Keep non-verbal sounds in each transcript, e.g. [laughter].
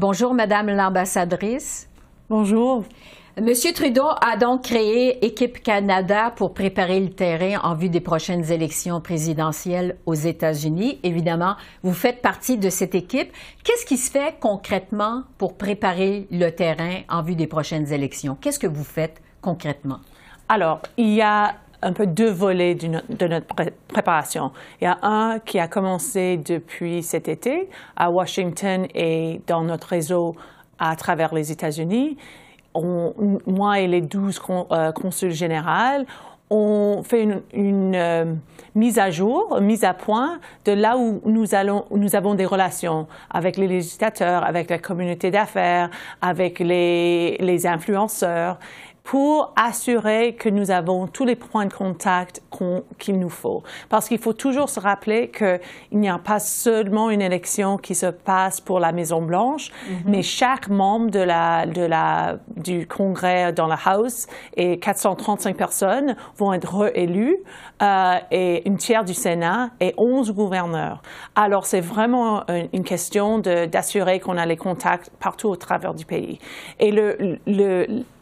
Bonjour, Madame l'ambassadrice. Bonjour. Monsieur Trudeau a donc créé Équipe Canada pour préparer le terrain en vue des prochaines élections présidentielles aux États-Unis. Évidemment, vous faites partie de cette équipe. Qu'est-ce qui se fait concrètement pour préparer le terrain en vue des prochaines élections? Qu'est-ce que vous faites concrètement? Alors, il y a un peu deux volets de notre, préparation. Il y a un qui a commencé depuis cet été à Washington et dans notre réseau à travers les États-Unis. moi et les 12 euh, consuls généraux, on fait une, euh, mise à jour, une mise à point de là où nous, avons des relations avec les législateurs, avec la communauté d'affaires, avec les influenceurs pour assurer que nous avons tous les points de contact qu'il nous faut. Parce qu'il faut toujours se rappeler qu'il n'y a pas seulement une élection qui se passe pour la Maison-Blanche, mhm. mais chaque membre de la, de la, du Congrès dans la House et 435 personnes vont être réélus, euh, et une tiers du Sénat et 11 gouverneurs. Alors c'est vraiment une, question d'assurer qu'on a les contacts partout au travers du pays. Et le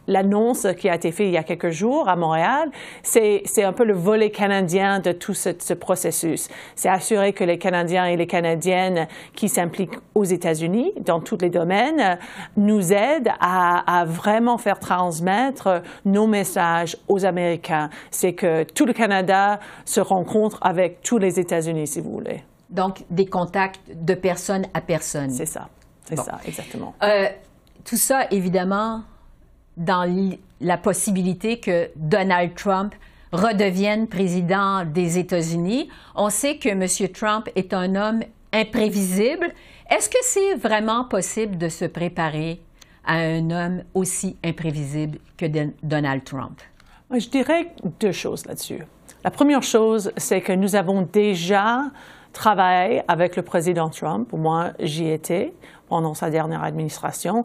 l'annonce qui a été faite il y a quelques jours à Montréal, c'est un peu le volet canadien de tout ce, processus. C'est assurer que les Canadiens et les Canadiennes qui s'impliquent aux États-Unis dans tous les domaines nous aident à, vraiment faire transmettre nos messages aux Américains. C'est que tout le Canada se rencontre avec tous les États-Unis, si vous voulez. Donc, des contacts de personne à personne. C'est ça. C'est ça, exactement. Euh, tout ça, évidemment, dans la possibilité que Donald Trump redevienne président des États-Unis. On sait que M. Trump est un homme imprévisible. Est-ce que c'est vraiment possible de se préparer à un homme aussi imprévisible que Donald Trump? Je dirais deux choses là-dessus. La première chose, c'est que nous avons déjà travaillé avec le président Trump. Moi, j'y étais pendant sa dernière administration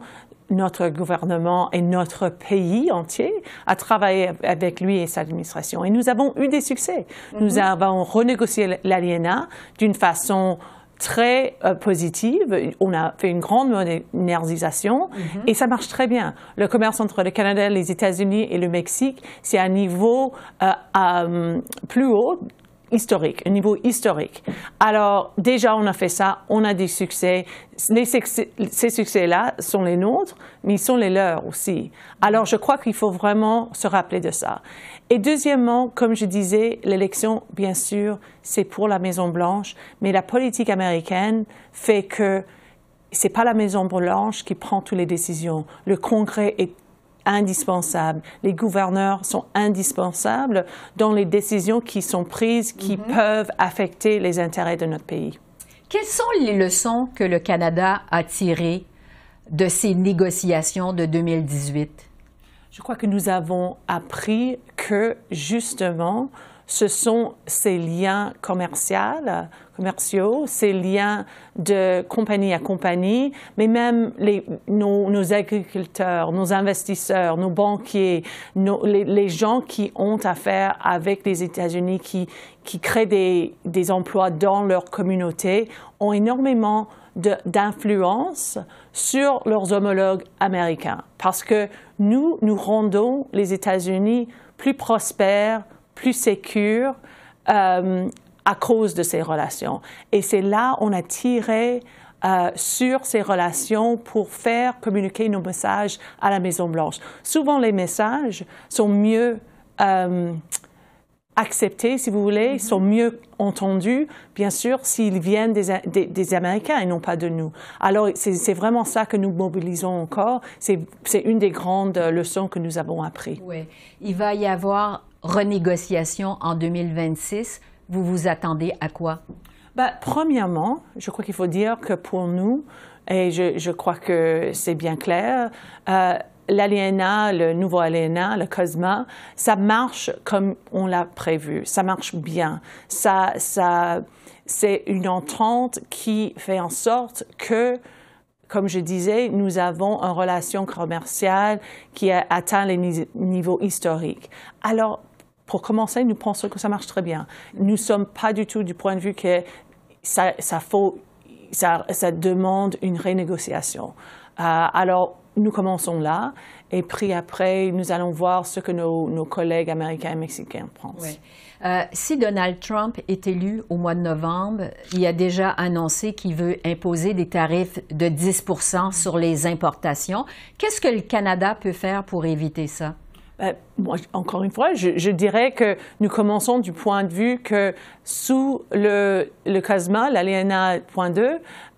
notre gouvernement et notre pays entier à travailler avec lui et sa administration. Et nous avons eu des succès. Mhm. Nous avons renégocié l'ALIENA d'une façon très euh, positive. On a fait une grande modernisation mhm. et ça marche très bien. Le commerce entre le Canada, les États-Unis et le Mexique, c'est un niveau euh, hum, plus haut historique, un niveau historique. Alors, déjà, on a fait ça, on a des succès. ces succès-là sont les nôtres, mais ils sont les leurs aussi. Alors, je crois qu'il faut vraiment se rappeler de ça. Et deuxièmement, comme je disais, l'élection, bien sûr, c'est pour la Maison-Blanche, mais la politique américaine fait que ce n'est pas la Maison Blanche qui prend toutes les décisions. Le Congrès est indispensables. Les gouverneurs sont indispensables dans les décisions qui sont prises qui mhm. peuvent affecter les intérêts de notre pays. Quelles sont les leçons que le Canada a tirées de ces négociations de 2018? Je crois que nous avons appris que justement, ce sont ces liens commerciaux, ces liens de compagnie à compagnie, mais même nos, agriculteurs, nos investisseurs, nos banquiers, les, gens qui ont affaire avec les États-Unis, qui, créent des emplois dans leur communauté, ont énormément d'influence sur leurs homologues américains. Parce que nous, nous rendons les États-Unis plus prospères, plus sécure euh, à cause de ces relations. Et c'est là on a tiré euh, sur ces relations pour faire communiquer nos messages à la Maison Blanche. Souvent les messages sont mieux euh, acceptés, si vous voulez, mhm. sont mieux entendus, bien sûr, s'ils viennent des, des, Américains et non pas de nous. Alors, c'est vraiment ça que nous mobilisons encore. C'est une des grandes leçons que nous avons apprises. Oui. Il va y avoir renégociation en 2026, vous vous attendez à quoi? Ben, premièrement, je crois qu'il faut dire que pour nous, et je, crois que c'est bien clair, euh, l'ALENA, le nouveau ALENA, le COSMA, ça marche comme on l'a prévu. Ça marche bien. Ça, ça, c'est une entente qui fait en sorte que comme je disais, nous avons une relation commerciale qui a atteint les niveaux historiques. Alors, pour commencer, nous pensons que ça marche très bien. Nous ne sommes pas du tout du point de vue que ça, demande une renégociation. Euh, alors, nous commençons là, et puis après, nous allons voir ce que nos, collègues américains et mexicains pensent. Euh, si Donald Trump est élu au mois de novembre, il a déjà annoncé qu'il veut imposer des tarifs de 10 sur les importations. Qu'est-ce que le Canada peut faire pour éviter ça? Euh, moi, encore une fois, je, dirais que nous commençons du point de vue que sous le, le CASMA, l'ALENA.2,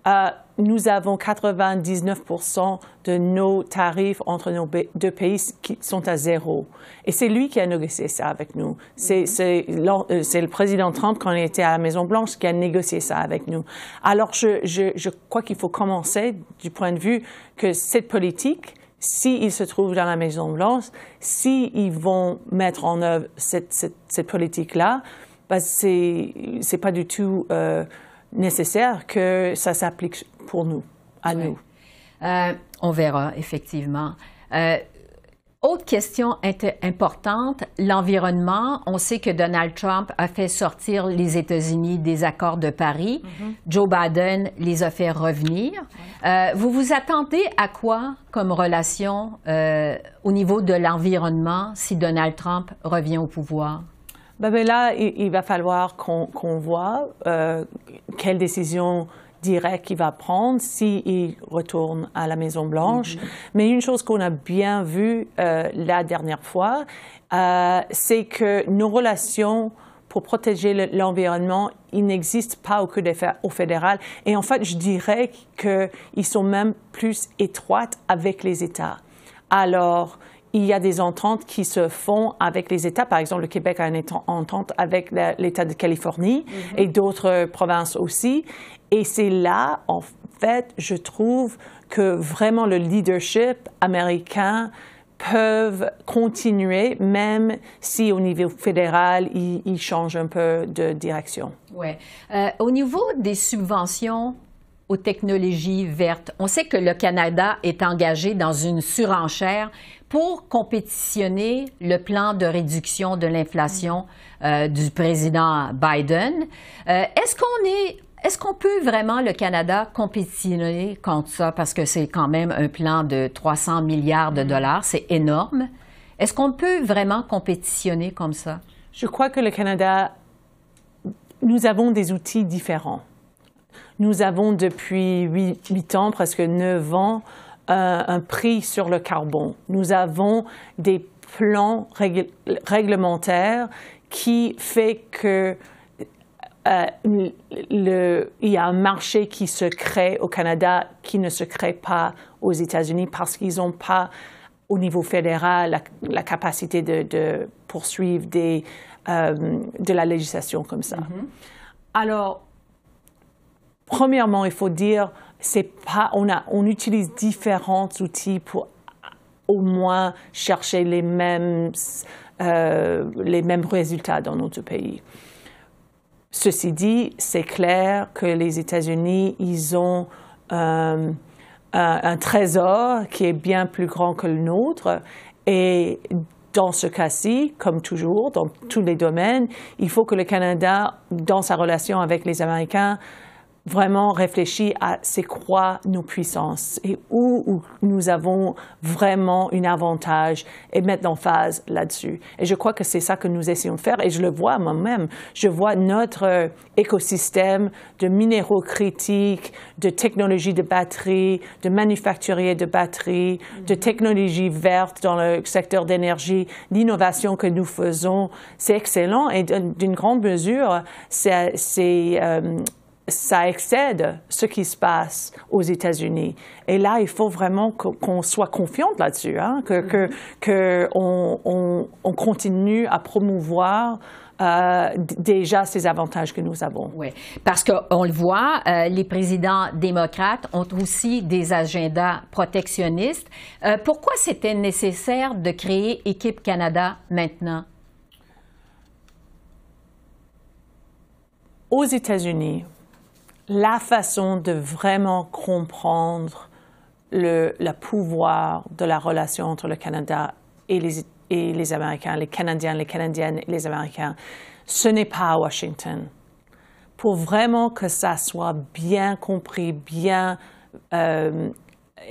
euh, nous avons 99% de nos tarifs entre nos deux pays qui sont à zéro. Et c'est lui qui a négocié ça avec nous. Mm-hmm. Euh, c'est le président Trump, quand il était à la Maison-Blanche, qui a négocié ça avec nous. Alors, je crois qu'il faut commencer du point de vue que cette politique, s'ils se trouvent dans la Maison-Blanche, s'ils vont mettre en œuvre cette, politique-là, ben, c'est ce n'est pas du tout euh, nécessaire que ça s'applique pour nous, à nous. Euh, on verra, effectivement. Euh, autre question importante, l'environnement. On sait que Donald Trump a fait sortir les États-Unis des accords de Paris. Mhm. Joe Biden les a fait revenir. Euh, vous vous attendez à quoi comme relation euh, au niveau de l'environnement si Donald Trump revient au pouvoir? Ben, ben là, il, va falloir qu'on voit euh, quelles décisions direct qu'il va prendre s'il il retourne à la Maison-Blanche. Mhm. Mais une chose qu'on a bien vue euh, la dernière fois, euh, c'est que nos relations pour protéger l'environnement, il n'existent pas au, au fédéral. Et en fait, je dirais qu'ils sont même plus étroites avec les États. Alors, il y a des ententes qui se font avec les États. Par exemple, le Québec a une entente avec l'État de Californie mm-hmm. et d'autres euh, provinces aussi. Et c'est là, en fait, je trouve que vraiment le leadership américain peuvent continuer, même si au niveau fédéral, il change un peu de direction. Oui. Euh, au niveau des subventions aux technologies vertes. On sait que le Canada est engagé dans une surenchère pour compétitionner le plan de réduction de l'inflation euh, du président Biden. Euh, est-ce qu'on est est-ce qu'on peut vraiment, le Canada, compétitionner contre ça? Parce que c'est quand même un plan de 300 milliards de dollars, c'est énorme. Est-ce qu'on peut vraiment compétitionner comme ça? Je crois que le Canada, nous avons des outils différents. Nous avons depuis huit ans, presque neuf ans, euh, un prix sur le carbone. Nous avons des plans réglementaires qui fait que euh, il y a un marché qui se crée au Canada qui ne se crée pas aux États-Unis parce qu'ils n'ont pas, au niveau fédéral, la, capacité de, poursuivre euh, de la législation comme ça. Mm-hmm. Alors, premièrement, il faut dire, c'est pas, on, a, on utilise différents outils pour au moins chercher les mêmes, euh, les mêmes résultats dans notre pays. Ceci dit, c'est clair que les États-Unis, ils ont euh, un, trésor qui est bien plus grand que le nôtre. Et dans ce cas-ci, comme toujours, dans tous les domaines, il faut que le Canada, dans sa relation avec les Américains, vraiment réfléchir à c'est quoi nos puissances et où, nous avons vraiment un avantage et mettre en phase là-dessus. Et je crois que c'est ça que nous essayons de faire et je le vois moi-même. Je vois notre euh, écosystème de minéraux critiques, de technologies de batterie, de manufacturiers de batteries, de mhm. technologies vertes dans le secteur d'énergie, l'innovation que nous faisons. C'est excellent et d'une grande mesure, c'est euh, ça excède ce qui se passe aux États-Unis. Et là, il faut vraiment qu'on soit confiante là-dessus, hein, que, mm-hmm. continue à promouvoir euh, déjà ces avantages que nous avons. Oui, parce qu'on le voit, euh, les présidents démocrates ont aussi des agendas protectionnistes. Euh, pourquoi c'était nécessaire de créer Équipe Canada maintenant? Aux États-Unis, la façon de vraiment comprendre le, pouvoir de la relation entre le Canada et les, les Américains, les Canadiens, les Canadiennes et les Américains, ce n'est pas à Washington. Pour vraiment que ça soit bien compris, bien euh,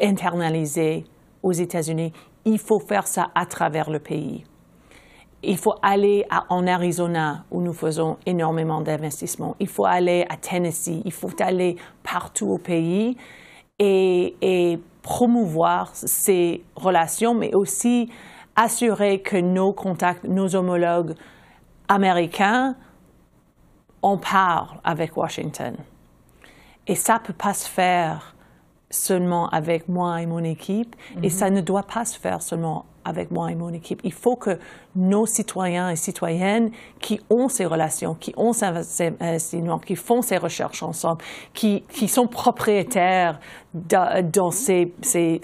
internalisé aux États-Unis, il faut faire ça à travers le pays il faut aller en Arizona où nous faisons énormément d'investissements. Il faut aller à Tennessee. Il faut aller partout au pays et, promouvoir ces relations, mais aussi assurer que nos contacts, nos homologues américains, on parle avec Washington. Et ça ne peut pas se faire seulement avec moi et mon équipe, et mhm. ça ne doit pas se faire seulement avec moi et mon équipe. Il faut que nos citoyens et citoyennes qui ont ces relations, qui ont ces investissements, euh, qui font ces recherches ensemble, qui, sont propriétaires dans ces, ces,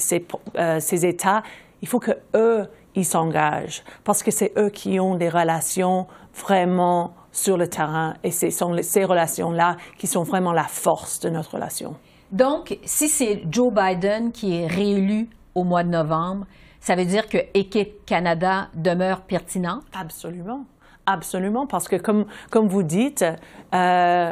euh, ces, États, il faut que eux ils s'engagent parce que c'est eux qui ont des relations vraiment sur le terrain et ce sont ces relations-là qui sont vraiment la force de notre relation. Donc, si c'est Joe Biden qui est réélu au mois de novembre, ça veut dire que Équipe Canada demeure pertinente? Absolument. Absolument, parce que comme, comme vous dites, euh,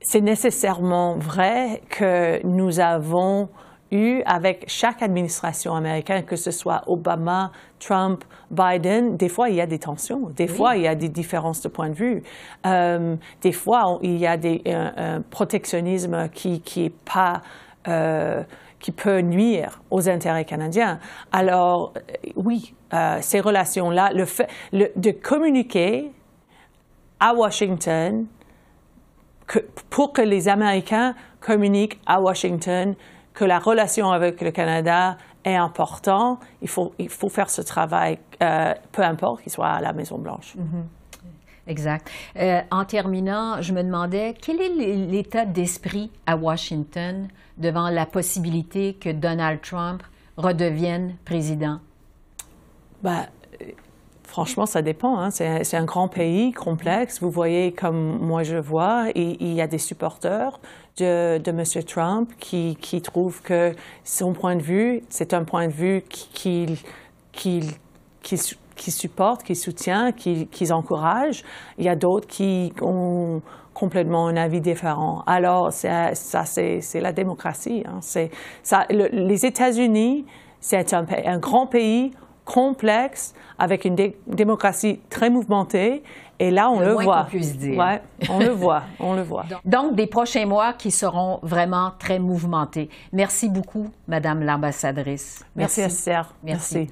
c'est nécessairement vrai que nous avons eu avec chaque administration américaine, que ce soit Obama, Trump, Biden, des fois il y a des tensions, des fois il y a des différences de point de vue, euh, des fois il y a des, un, protectionnisme qui n'est pas... Euh, qui peut nuire aux intérêts canadiens. Alors, euh, oui, euh, ces relations-là, le fait de communiquer à Washington pour que les Américains communiquent à Washington que la relation avec le Canada est importante, il faut, il faut faire ce travail, euh, peu importe qu'il soit à la Maison-Blanche. Mm-hmm. Exact. Euh, en terminant, je me demandais quel est l'état d'esprit à Washington devant la possibilité que Donald Trump redevienne président? Ben, euh, Franchement, ça dépend. Hein. C'est un grand pays, complexe. Vous voyez, comme moi je vois, il, y a des supporters de, M. Trump qui, trouvent que son point de vue, c'est un point de vue qu'il qui, qui supportent, qui soutiennent, qui, qui encouragent. Il y a d'autres qui ont complètement un avis différent. Alors, ça, c'est la démocratie. Hein. Ça, les États-Unis, c'est un, grand pays complexe, avec une démocratie très mouvementée. Et là, on le, le moins voit. Puisse dire. on le [laughs] voit, on le voit. Donc, des prochains mois qui seront vraiment très mouvementés. Merci beaucoup, Madame l'ambassadrice. Merci, Merci. À Merci.